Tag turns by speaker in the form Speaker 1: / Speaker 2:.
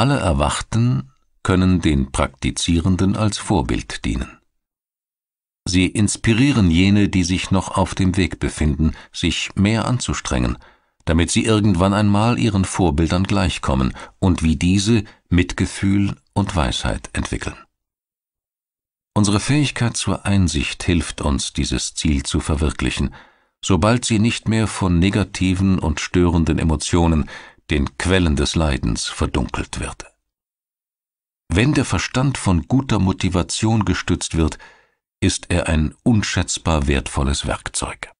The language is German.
Speaker 1: Alle Erwachten können den Praktizierenden als Vorbild dienen. Sie inspirieren jene, die sich noch auf dem Weg befinden, sich mehr anzustrengen, damit sie irgendwann einmal ihren Vorbildern gleichkommen und wie diese Mitgefühl und Weisheit entwickeln. Unsere Fähigkeit zur Einsicht hilft uns, dieses Ziel zu verwirklichen, sobald sie nicht mehr von negativen und störenden Emotionen den Quellen des Leidens verdunkelt wird. Wenn der Verstand von guter Motivation gestützt wird, ist er ein unschätzbar wertvolles Werkzeug.